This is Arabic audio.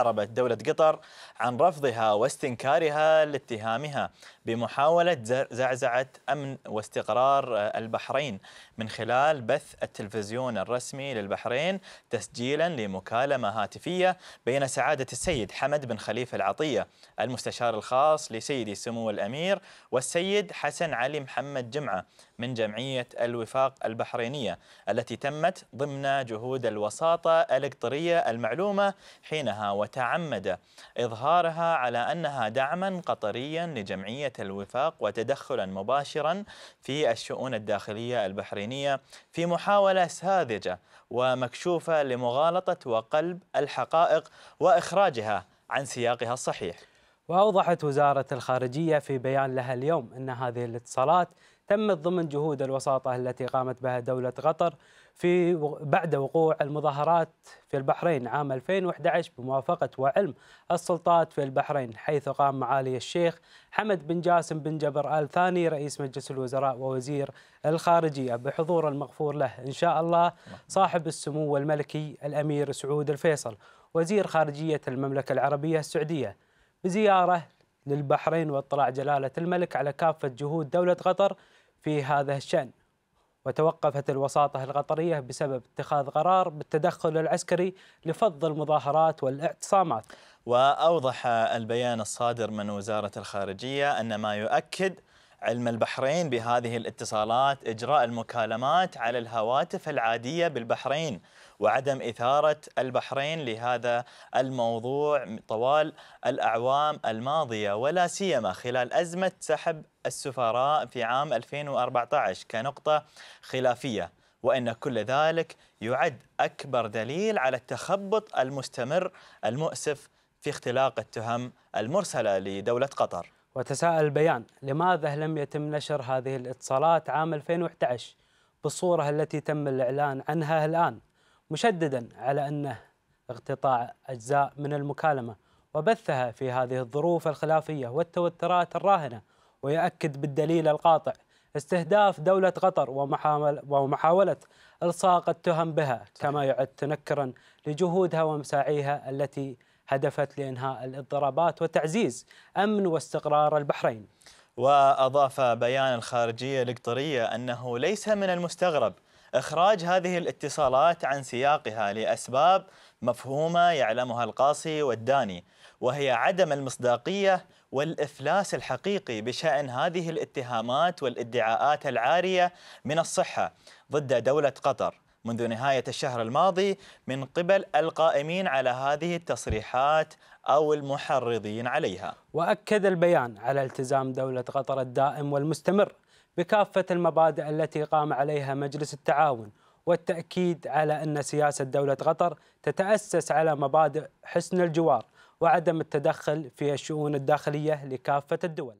حربت دولة قطر عن رفضها واستنكارها لاتهامها بمحاولة زعزعة أمن واستقرار آه، البحرين من خلال بث التلفزيون الرسمي للبحرين تسجيلا لمكالمة هاتفية بين سعادة السيد حمد بن خليفة العطية المستشار الخاص لسيدي سمو الأمير والسيد حسن علي محمد جمعة من جمعية الوفاق البحرينية التي تمت ضمن جهود الوساطة الإقطرية المعلومة حينها وتعمد إظهارها على أنها دعما قطريا لجمعية الوفاق وتدخلا مباشرا في الشؤون الداخلية البحرينية في محاولة ساذجة ومكشوفة لمغالطة وقلب الحقائق وإخراجها عن سياقها الصحيح وأوضحت وزارة الخارجية في بيان لها اليوم أن هذه الاتصالات تمت ضمن جهود الوساطة التي قامت بها دولة قطر في بعد وقوع المظاهرات في البحرين عام 2011 بموافقة وعلم السلطات في البحرين حيث قام معالي الشيخ حمد بن جاسم بن جبر آل ثاني رئيس مجلس الوزراء ووزير الخارجية بحضور المغفور له إن شاء الله صاحب السمو الملكي الأمير سعود الفيصل وزير خارجية المملكة العربية السعودية بزيارة للبحرين واطلاع جلالة الملك على كافة جهود دولة قطر في هذا الشأن وتوقفت الوساطة القطرية بسبب اتخاذ قرار بالتدخل العسكري لفض المظاهرات والاعتصامات وأوضح البيان الصادر من وزارة الخارجية أن ما يؤكد علم البحرين بهذه الاتصالات إجراء المكالمات على الهواتف العادية بالبحرين وعدم إثارة البحرين لهذا الموضوع طوال الأعوام الماضية ولا سيما خلال أزمة سحب السفراء في عام 2014 كنقطة خلافية وان كل ذلك يعد اكبر دليل على التخبط المستمر المؤسف في اختلاق التهم المرسله لدوله قطر وتساءل البيان لماذا لم يتم نشر هذه الاتصالات عام 2011 بالصورة التي تم الإعلان عنها الآن مشددا على أنه اقتطاع أجزاء من المكالمة وبثها في هذه الظروف الخلافية والتوترات الراهنة ويؤكد بالدليل القاطع استهداف دولة قطر ومحاولة إلصاق التهم بها كما يعد تنكرا لجهودها ومساعيها التي هدفت لإنهاء الاضطرابات وتعزيز أمن واستقرار البحرين وأضاف بيان الخارجية القطرية أنه ليس من المستغرب إخراج هذه الاتصالات عن سياقها لأسباب مفهومة يعلمها القاصي والداني وهي عدم المصداقية والإفلاس الحقيقي بشأن هذه الاتهامات والادعاءات العارية من الصحة ضد دولة قطر منذ نهاية الشهر الماضي من قبل القائمين على هذه التصريحات أو المحرضين عليها وأكد البيان على التزام دولة قطر الدائم والمستمر بكافة المبادئ التي قام عليها مجلس التعاون والتأكيد على أن سياسة دولة قطر تتأسس على مبادئ حسن الجوار وعدم التدخل في الشؤون الداخلية لكافة الدول